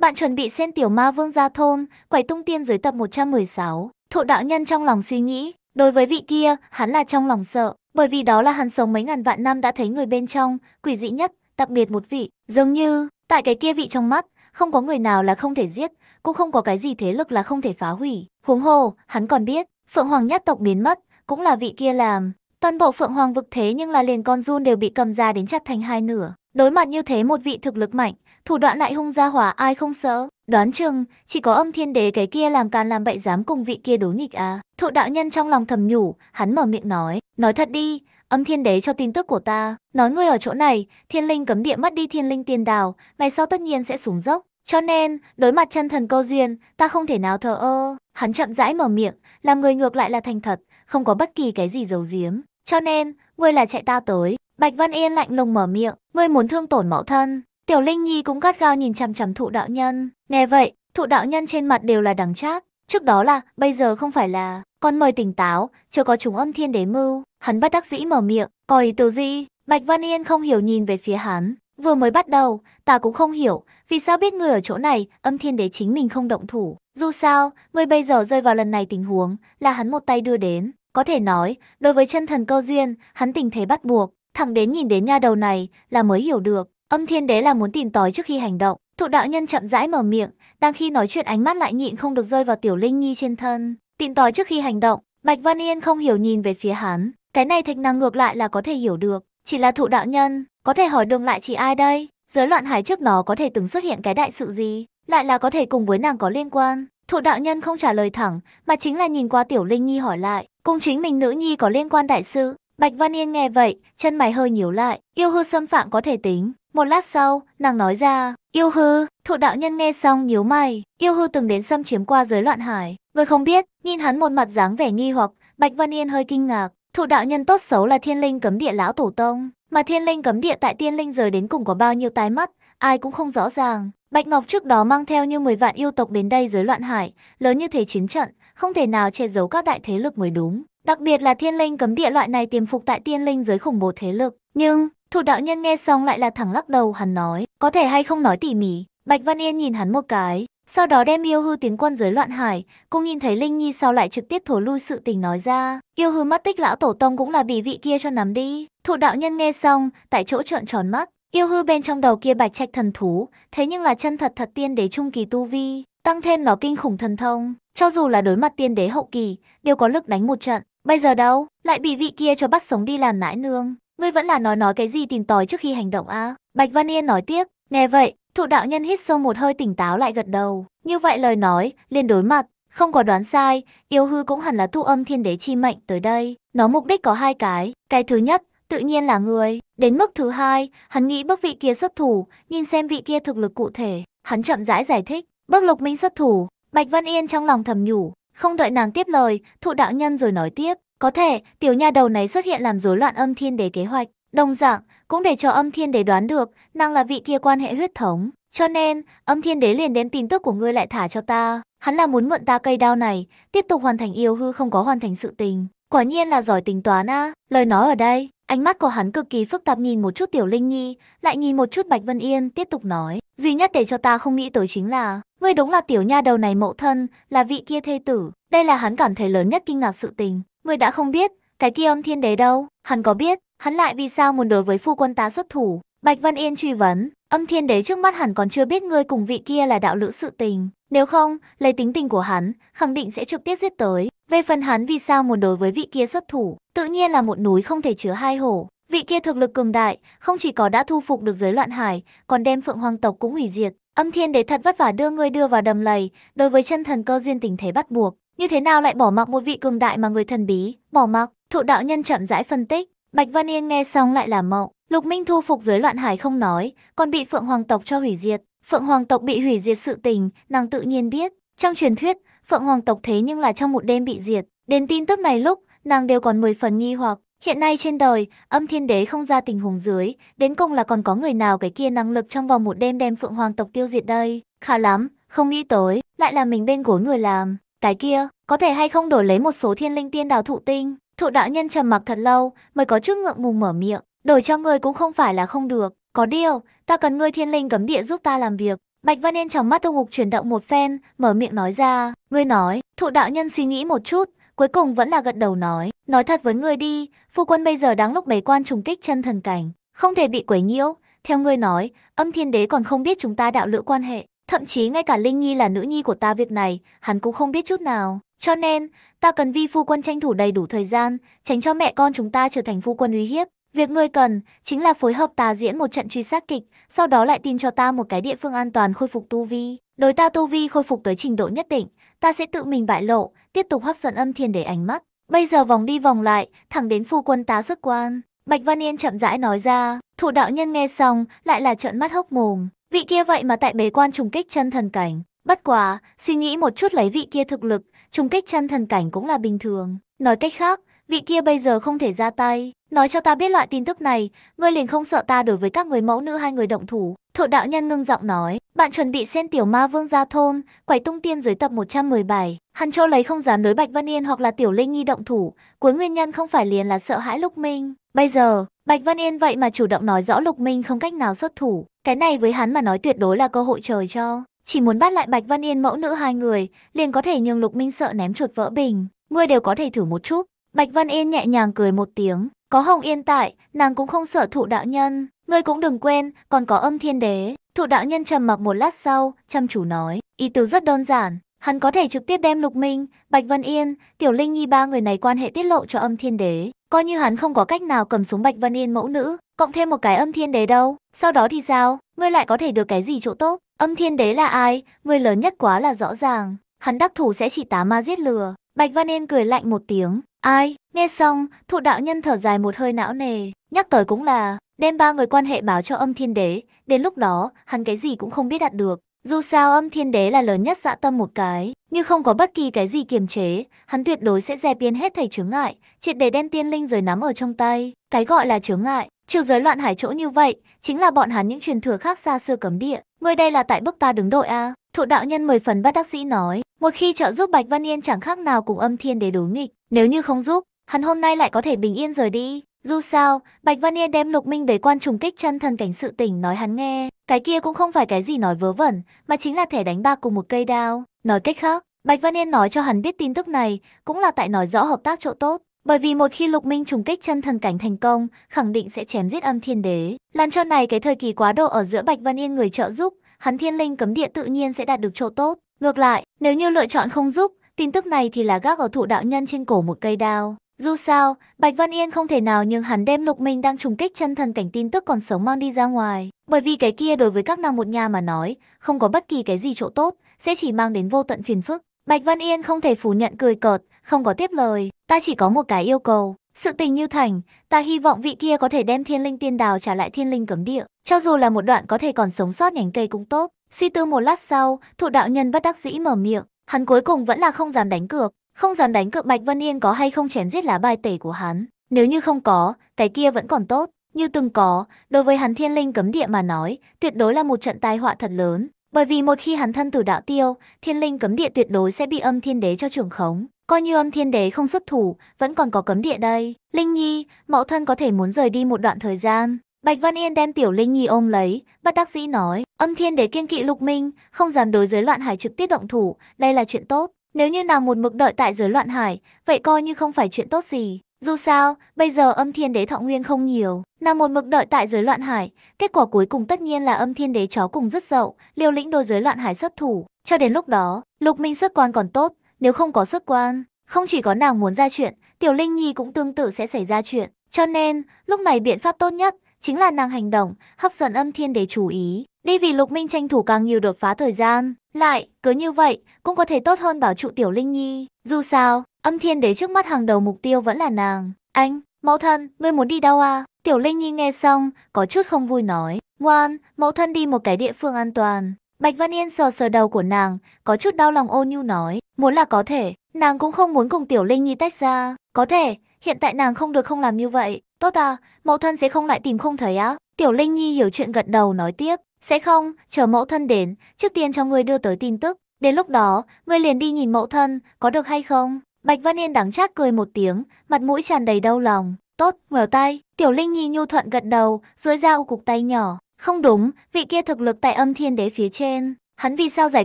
Bạn chuẩn bị xem tiểu ma vương gia thôn, quẩy tung tiên dưới tập 116. Thụ đạo nhân trong lòng suy nghĩ, đối với vị kia, hắn là trong lòng sợ, bởi vì đó là hắn sống mấy ngàn vạn năm đã thấy người bên trong, quỷ dị nhất, đặc biệt một vị, dường như, tại cái kia vị trong mắt, không có người nào là không thể giết, cũng không có cái gì thế lực là không thể phá hủy. Huống hồ, hắn còn biết, Phượng Hoàng nhất tộc biến mất, cũng là vị kia làm. Toàn bộ Phượng Hoàng vực thế nhưng là liền con run đều bị cầm ra đến chặt thành hai nửa. Đối mặt như thế một vị thực lực mạnh, thủ đoạn lại hung ra hỏa ai không sợ. Đoán chừng, chỉ có âm thiên đế cái kia làm càn làm bậy dám cùng vị kia đối nghịch à. Thụ đạo nhân trong lòng thầm nhủ, hắn mở miệng nói, nói thật đi, âm thiên đế cho tin tức của ta. Nói ngươi ở chỗ này, thiên linh cấm địa mất đi thiên linh tiền đào, ngày sau tất nhiên sẽ xuống dốc. Cho nên, đối mặt chân thần câu duyên, ta không thể nào thờ ơ. Hắn chậm rãi mở miệng, làm người ngược lại là thành thật, không có bất kỳ cái gì giấu giếm. Cho nên, ngươi là chạy ta tới. Bạch Văn Yên lạnh lùng mở miệng, ngươi muốn thương tổn mẫu thân. Tiểu Linh Nhi cũng gắt gao nhìn chằm chằm thụ đạo nhân. Nghe vậy, thụ đạo nhân trên mặt đều là đắng chát. Trước đó là, bây giờ không phải là, con mời tỉnh táo, chưa có chúng âm thiên đế mưu. Hắn bất đắc dĩ mở miệng, có ý từ gì? Bạch Văn Yên không hiểu nhìn về phía hắn. Vừa mới bắt đầu, ta cũng không hiểu, vì sao biết người ở chỗ này, âm thiên đế chính mình không động thủ. Dù sao, người bây giờ rơi vào lần này tình huống, là hắn một tay đưa đến. Có thể nói, đối với chân thần cơ duyên, hắn tình thế bắt buộc. Thẳng đến nhìn đến nha đầu này là mới hiểu được, Âm Thiên Đế là muốn tìm tòi trước khi hành động. Thụ đạo nhân chậm rãi mở miệng, đang khi nói chuyện ánh mắt lại nhịn không được rơi vào Tiểu Linh Nhi trên thân. Tìm tòi trước khi hành động, Bạch Văn Yên không hiểu nhìn về phía hắn. Cái này thạch năng ngược lại là có thể hiểu được. Chỉ là thụ đạo nhân, có thể hỏi đường lại chỉ ai đây? Giới loạn hải trước nó có thể từng xuất hiện cái đại sự gì? Lại là có thể cùng với nàng có liên quan. Thụ đạo nhân không trả lời thẳng, mà chính là nhìn qua Tiểu Linh Nhi hỏi lại. Cùng chính mình nữ nhi có liên quan đại sự. Bạch Văn Yên nghe vậy, chân mày hơi nhíu lại, yêu hư xâm phạm có thể tính, một lát sau, nàng nói ra, yêu hư, thụ đạo nhân nghe xong nhíu mày, yêu hư từng đến xâm chiếm qua giới loạn hải. Người không biết, nhìn hắn một mặt dáng vẻ nghi hoặc, Bạch Văn Yên hơi kinh ngạc, thụ đạo nhân tốt xấu là thiên linh cấm địa lão tổ tông, mà thiên linh cấm địa tại tiên linh giới đến cùng có bao nhiêu tái mắt, ai cũng không rõ ràng. Bạch Ngọc trước đó mang theo như 10 vạn yêu tộc đến đây giới loạn hải, lớn như thế chiến trận, không thể nào che giấu các đại thế lực mới đúng. Đặc biệt là thiên linh cấm địa loại này tiềm phục tại tiên linh giới khủng bố thế lực. Nhưng, Thủ đạo nhân nghe xong lại là thẳng lắc đầu hắn nói, có thể hay không nói tỉ mỉ. Bạch Văn Yên nhìn hắn một cái, sau đó đem yêu hư tiến quân dưới loạn hải, cũng nhìn thấy Linh Nhi sau lại trực tiếp thổ lui sự tình nói ra. Yêu hư mất tích lão tổ tông cũng là bị vị kia cho nắm đi. Thủ đạo nhân nghe xong, tại chỗ trợn tròn mắt. Yêu hư bên trong đầu kia bạch trạch thần thú, thế nhưng là chân thật thật tiên đế trung kỳ tu vi, tăng thêm nó kinh khủng thần thông. Cho dù là đối mặt tiên đế hậu kỳ, đều có lực đánh một trận. Bây giờ đâu, lại bị vị kia cho bắt sống đi làm nãi nương. Ngươi vẫn là nói nói cái gì tìm tòi trước khi hành động à? Bạch Văn Yên nói tiếp, nghe vậy, thụ đạo nhân hít sâu một hơi tỉnh táo lại gật đầu. Như vậy lời nói, liền đối mặt, không có đoán sai, yêu hư cũng hẳn là thu âm thiên đế chi mệnh tới đây. Nó mục đích có hai cái, cái thứ nhất, tự nhiên là người. Đến mức thứ hai, hắn nghĩ bức vị kia xuất thủ, nhìn xem vị kia thực lực cụ thể. Hắn chậm rãi giải thích, bức lục minh xuất thủ, Bạch Văn Yên trong lòng thầm nhủ, không đợi nàng tiếp lời, thụ đạo nhân rồi nói tiếp, có thể, tiểu nha đầu này xuất hiện làm rối loạn âm thiên đế kế hoạch, đồng dạng, cũng để cho âm thiên đế đoán được, nàng là vị kia quan hệ huyết thống. Cho nên, âm thiên đế liền đến tin tức của ngươi lại thả cho ta. Hắn là muốn mượn ta cây đao này, tiếp tục hoàn thành yêu hư không có hoàn thành sự tình. Quả nhiên là giỏi tính toán a lời nói ở đây, ánh mắt của hắn cực kỳ phức tạp nhìn một chút tiểu linh nhi, lại nhìn một chút Bạch Vân Yên tiếp tục nói. Duy nhất để cho ta không nghĩ tới chính là, ngươi đúng là tiểu nha đầu này mẫu thân, là vị kia thê tử. Đây là hắn cảm thấy lớn nhất kinh ngạc sự tình. Ngươi đã không biết, cái kia âm thiên đế đâu, hắn có biết, hắn lại vì sao muốn đối với phu quân ta xuất thủ. Bạch Văn Yên truy vấn, âm thiên đế trước mắt hắn còn chưa biết ngươi cùng vị kia là đạo lữ sự tình. Nếu không, lấy tính tình của hắn, khẳng định sẽ trực tiếp giết tới. Về phần hắn vì sao muốn đối với vị kia xuất thủ, tự nhiên là một núi không thể chứa hai hổ. Vị kia thực lực cường đại, không chỉ có đã thu phục được giới loạn hải, còn đem phượng hoàng tộc cũng hủy diệt. Âm thiên đế thật vất vả đưa ngươi đưa vào đầm lầy, đối với chân thần cơ duyên tình thế bắt buộc, như thế nào lại bỏ mặc một vị cường đại mà người thần bí, bỏ mặc, thụ đạo nhân chậm rãi phân tích. Bạch Văn Yên nghe xong lại là mộng, Lục Minh thu phục dưới loạn hải không nói, còn bị Phượng Hoàng tộc cho hủy diệt. Phượng Hoàng tộc bị hủy diệt sự tình, nàng tự nhiên biết. Trong truyền thuyết, Phượng Hoàng tộc thế nhưng là trong một đêm bị diệt. Đến tin tức này lúc, nàng đều còn 10 phần nghi hoặc. Hiện nay trên đời, âm thiên đế không ra tình huống dưới, đến cùng là còn có người nào cái kia năng lực trong vòng một đêm đem Phượng Hoàng tộc tiêu diệt đây. Khá lắm, không nghĩ tới, lại là mình bên gối người làm. Cái kia, có thể hay không đổi lấy một số thiên linh tiên đào thụ tinh? Thụ đạo nhân trầm mặc thật lâu, mới có chút ngượng ngùng mở miệng. Đổi cho ngươi cũng không phải là không được. Có điều, ta cần ngươi thiên linh cấm địa giúp ta làm việc. Bạch Văn Yên trong mắt Tô Ngục chuyển động một phen, mở miệng nói ra. Ngươi nói, thụ đạo nhân suy nghĩ một chút, cuối cùng vẫn là gật đầu nói. Nói thật với ngươi đi, phu quân bây giờ đáng lúc bế quan trùng kích chân thần cảnh. Không thể bị quấy nhiễu, theo ngươi nói, âm thiên đế còn không biết chúng ta đạo lữ quan hệ, Thậm chí ngay cả Linh Nhi là nữ nhi của ta việc này, hắn cũng không biết chút nào. Cho nên, ta cần vi phu quân tranh thủ đầy đủ thời gian, tránh cho mẹ con chúng ta trở thành phu quân uy hiếp. Việc ngươi cần chính là phối hợp ta diễn một trận truy sát kịch, sau đó lại tin cho ta một cái địa phương an toàn khôi phục tu vi. Đối ta tu vi khôi phục tới trình độ nhất định, ta sẽ tự mình bại lộ, tiếp tục hấp dẫn âm thiên để ánh mắt. Bây giờ vòng đi vòng lại, thẳng đến phu quân tá xuất quan. Bạch Văn Yên chậm rãi nói ra, thụ đạo nhân nghe xong lại là trợn mắt hốc mồm. Vị kia vậy mà tại bế quan trùng kích chân thần cảnh. Bất quá, suy nghĩ một chút lấy vị kia thực lực, trùng kích chân thần cảnh cũng là bình thường. Nói cách khác, vị kia bây giờ không thể ra tay. Nói cho ta biết loại tin tức này, ngươi liền không sợ ta đối với các người mẫu nữ hai người động thủ. Thụ đạo nhân ngưng giọng nói, bạn chuẩn bị xem tiểu ma vương gia thôn, quẩy tung tiên dưới tập 117. Hắn cho lấy không dám đối Bạch Văn Yên hoặc là tiểu Linh Nhi động thủ, cuối nguyên nhân không phải liền là sợ hãi lúc minh. Bây giờ, Bạch Vân Yên vậy mà chủ động nói rõ Lục Minh không cách nào xuất thủ, cái này với hắn mà nói tuyệt đối là cơ hội trời cho. Chỉ muốn bắt lại Bạch Vân Yên mẫu nữ hai người, liền có thể nhường Lục Minh sợ ném chuột vỡ bình, ngươi đều có thể thử một chút. Bạch Vân Yên nhẹ nhàng cười một tiếng, có Hồng Yên tại, nàng cũng không sợ thụ đạo nhân, ngươi cũng đừng quên, còn có âm thiên đế. Thụ đạo nhân trầm mặc một lát sau, chăm chú nói, ý tứ rất đơn giản, Hắn có thể trực tiếp đem Lục Minh, Bạch Vân Yên, Tiểu Linh Nhi ba người này quan hệ tiết lộ cho âm thiên đế. Coi như hắn không có cách nào cầm súng Bạch Vân Yên mẫu nữ, cộng thêm một cái âm thiên đế đâu. Sau đó thì sao? Ngươi lại có thể được cái gì chỗ tốt? Âm thiên đế là ai? Ngươi lớn nhất quá là rõ ràng. Hắn đắc thủ sẽ chỉ tá ma giết lừa. Bạch Vân Yên cười lạnh một tiếng. Ai? Nghe xong, thụ đạo nhân thở dài một hơi não nề. Nhắc tới cũng là, đem ba người quan hệ báo cho âm thiên đế. Đến lúc đó, hắn cái gì cũng không biết đạt được. Dù sao âm thiên đế là lớn nhất dạ tâm một cái, nhưng không có bất kỳ cái gì kiềm chế, hắn tuyệt đối sẽ dẹp yên hết thầy chướng ngại, triệt để đem tiên linh rồi nắm ở trong tay. Cái gọi là chướng ngại, chiều giới loạn hải chỗ như vậy, chính là bọn hắn những truyền thừa khác xa xưa cấm địa. Người đây là tại bức ta đứng đội a Thụ đạo nhân mười phần bắt đắc sĩ nói, một khi trợ giúp Bạch Văn Yên chẳng khác nào cùng âm thiên đế đối nghịch, nếu như không giúp, hắn hôm nay lại có thể bình yên rời đi. Dù sao, Bạch Văn Yên đem lục minh bế quan trùng kích chân thần cảnh sự tỉnh nói hắn nghe, cái kia cũng không phải cái gì nói vớ vẩn, mà chính là thẻ đánh bạc cùng một cây đao. Nói cách khác, Bạch Văn Yên nói cho hắn biết tin tức này, cũng là tại nói rõ hợp tác chỗ tốt. Bởi vì một khi Lục Minh trùng kích chân thần cảnh thành công, khẳng định sẽ chém giết âm thiên đế. Làm cho này cái thời kỳ quá độ ở giữa Bạch Văn Yên người trợ giúp, hắn thiên linh cấm địa tự nhiên sẽ đạt được chỗ tốt. Ngược lại, nếu như lựa chọn không giúp, tin tức này thì là gác ở thụ đạo nhân trên cổ một cây đao. Dù sao, Bạch Văn Yên không thể nào nhưng hắn đem lục minh đang trùng kích chân thần cảnh tin tức còn sống mang đi ra ngoài. Bởi vì cái kia đối với các nàng một nhà mà nói, không có bất kỳ cái gì chỗ tốt, sẽ chỉ mang đến vô tận phiền phức. Bạch Văn Yên không thể phủ nhận cười cợt, không có tiếp lời. Ta chỉ có một cái yêu cầu. Sự tình như thành, ta hy vọng vị kia có thể đem thiên linh tiên đào trả lại thiên linh cấm địa. Cho dù là một đoạn có thể còn sống sót nhánh cây cũng tốt. Suy tư một lát sau, thụ đạo nhân bất đắc dĩ mở miệng. Hắn cuối cùng vẫn là không dám đánh cược, không dám đánh cược Bạch Vân Yên có hay không chém giết lá bài tẩy của hắn. Nếu như không có, cái kia vẫn còn tốt. Như từng có, đối với hắn thiên linh cấm địa mà nói, tuyệt đối là một trận tai họa thật lớn. Bởi vì một khi hắn thân tử đạo tiêu, thiên linh cấm địa tuyệt đối sẽ bị âm thiên đế cho trưởng khống. Coi như âm thiên đế không xuất thủ, vẫn còn có cấm địa đây. Linh Nhi, mẫu thân có thể muốn rời đi một đoạn thời gian. Bạch Vân Yên đem Tiểu Linh Nhi ôm lấy, bất đắc dĩ nói, âm thiên đế kiên kỵ lục minh, không dám đối giới loạn hải trực tiếp động thủ, đây là chuyện tốt. Nếu như nàng một mực đợi tại giới loạn hải, vậy coi như không phải chuyện tốt gì. Dù sao, bây giờ âm thiên đế thọ nguyên không nhiều, nàng một mực đợi tại giới loạn hải, kết quả cuối cùng tất nhiên là âm thiên đế chó cùng rất dậu, liều lĩnh đôi giới loạn hải xuất thủ. Cho đến lúc đó, lục minh xuất quan còn tốt, nếu không có xuất quan, không chỉ có nàng muốn ra chuyện, tiểu linh nhi cũng tương tự sẽ xảy ra chuyện. Cho nên, lúc này biện pháp tốt nhất chính là nàng hành động, hấp dẫn âm thiên đế chú ý, đi vì lục minh tranh thủ càng nhiều đột phá thời gian. Lại, cứ như vậy, cũng có thể tốt hơn bảo trụ Tiểu Linh Nhi. Dù sao, âm thiên đế trước mắt hàng đầu mục tiêu vẫn là nàng. Anh, mẫu thân, ngươi muốn đi đâu à? Tiểu Linh Nhi nghe xong, có chút không vui nói. Ngoan, mẫu thân đi một cái địa phương an toàn. Bạch Văn Yên sờ sờ đầu của nàng, có chút đau lòng ôn nhu nói. Muốn là có thể, nàng cũng không muốn cùng Tiểu Linh Nhi tách ra. Có thể, hiện tại nàng không được không làm như vậy. Tốt à, mẫu thân sẽ không lại tìm không thấy á. Tiểu Linh Nhi hiểu chuyện gật đầu nói tiếp. Sẽ không, chờ mẫu thân đến, trước tiên cho ngươi đưa tới tin tức. Đến lúc đó, ngươi liền đi nhìn mẫu thân, có được hay không? Bạch Văn Yên đắng chát cười một tiếng, mặt mũi tràn đầy đau lòng. Tốt, mở tay. Tiểu Linh Nhi nhu thuận gật đầu, duỗi ra u cục tay nhỏ. Không đúng, vị kia thực lực tại âm thiên đế phía trên. Hắn vì sao giải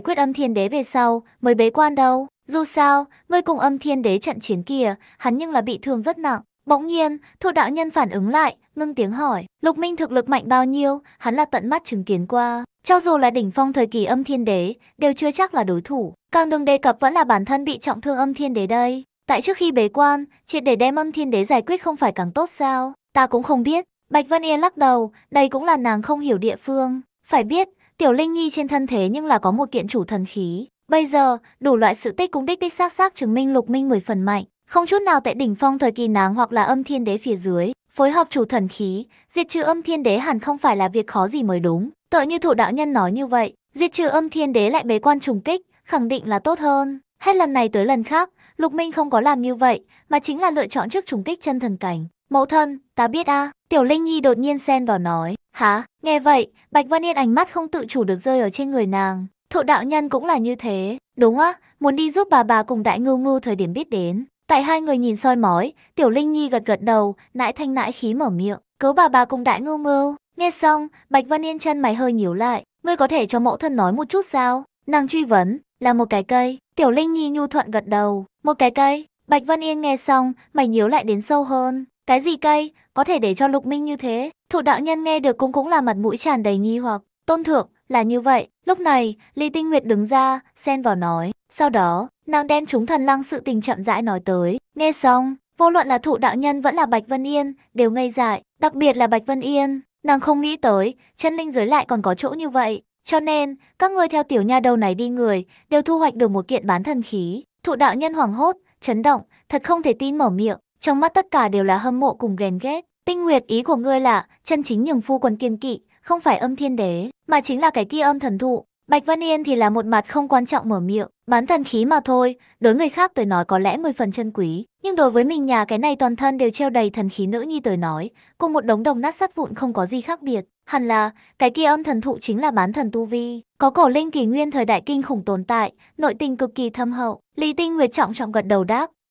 quyết âm thiên đế về sau, mới bế quan đâu? Dù sao, ngươi cùng âm thiên đế trận chiến kia, hắn nhưng là bị thương rất nặng. Bỗng nhiên, Thu đạo nhân phản ứng lại, ngưng tiếng hỏi, Lục Minh thực lực mạnh bao nhiêu, hắn là tận mắt chứng kiến qua. Cho dù là đỉnh phong thời kỳ âm thiên đế, đều chưa chắc là đối thủ. Càng đừng đề cập vẫn là bản thân bị trọng thương âm thiên đế đây. Tại trước khi bế quan, chuyện để đem âm thiên đế giải quyết không phải càng tốt sao? Ta cũng không biết. Bạch Vân Yên lắc đầu, đây cũng là nàng không hiểu địa phương. Phải biết, Tiểu Linh Nhi trên thân thế nhưng là có một kiện chủ thần khí. Bây giờ, đủ loại sự tích cũng đích đích xác xác chứng minh Lục Minh mười phần mạnh. Không chút nào tại đỉnh phong thời kỳ nắng hoặc là âm thiên đế phía dưới, phối hợp chủ thần khí, diệt trừ âm thiên đế hẳn không phải là việc khó gì mới đúng. Tựa như thủ đạo nhân nói như vậy, diệt trừ âm thiên đế lại bế quan trùng kích, khẳng định là tốt hơn. Hết lần này tới lần khác, Lục Minh không có làm như vậy, mà chính là lựa chọn trước trùng kích chân thần cảnh. Mẫu thân, ta biết a à. Tiểu Linh Nhi đột nhiên xen vào nói. Hả? Nghe vậy, Bạch Văn Yên ánh mắt không tự chủ được rơi ở trên người nàng. Thụ đạo nhân cũng là như thế. Đúng á, muốn đi giúp bà bà cùng đại ngưu ngưu thời điểm biết đến. Tại hai người nhìn soi mói, Tiểu Linh Nhi gật gật đầu, nãi thanh nãi khí mở miệng, cứu bà bà cùng đại ngưu mưu. Nghe xong, Bạch Vân Yên chân mày hơi nhíu lại, ngươi có thể cho mẫu thân nói một chút sao? Nàng truy vấn, là một cái cây, Tiểu Linh Nhi nhu thuận gật đầu, một cái cây. Bạch Vân Yên nghe xong, mày nhíu lại đến sâu hơn, cái gì cây, có thể để cho Lục Minh như thế? Thủ đạo nhân nghe được cũng cũng là mặt mũi tràn đầy nghi hoặc, tôn thượng, là như vậy. Lúc này, Lý Tinh Nguyệt đứng ra, xen vào nói, sau đó, nàng đem chúng thần lăng sự tình chậm rãi nói tới, nghe xong, vô luận là thụ đạo nhân vẫn là Bạch Vân Yên, đều ngây dại, đặc biệt là Bạch Vân Yên, nàng không nghĩ tới, chân linh giới lại còn có chỗ như vậy, cho nên, các ngươi theo tiểu nha đầu này đi người, đều thu hoạch được một kiện bán thần khí, thụ đạo nhân hoảng hốt, chấn động, thật không thể tin mở miệng, trong mắt tất cả đều là hâm mộ cùng ghen ghét. Tinh Nguyệt ý của ngươi là, chân chính nhường phu quân kiên kỵ, không phải âm thiên đế, mà chính là cái kia âm thần thụ, Bạch Văn Yên thì là một mặt không quan trọng mở miệng, bán thần khí mà thôi, đối người khác tôi nói có lẽ 10 phần chân quý, nhưng đối với mình nhà cái này toàn thân đều treo đầy thần khí nữ nhi tôi nói, cùng một đống đồng nát sắt vụn không có gì khác biệt. Hẳn là, cái kia âm thần thụ chính là bán thần tu vi, có cổ linh kỳ nguyên thời đại kinh khủng tồn tại, nội tình cực kỳ thâm hậu. Lý Tinh Nguyệt trọng trọng gật đầu đáp,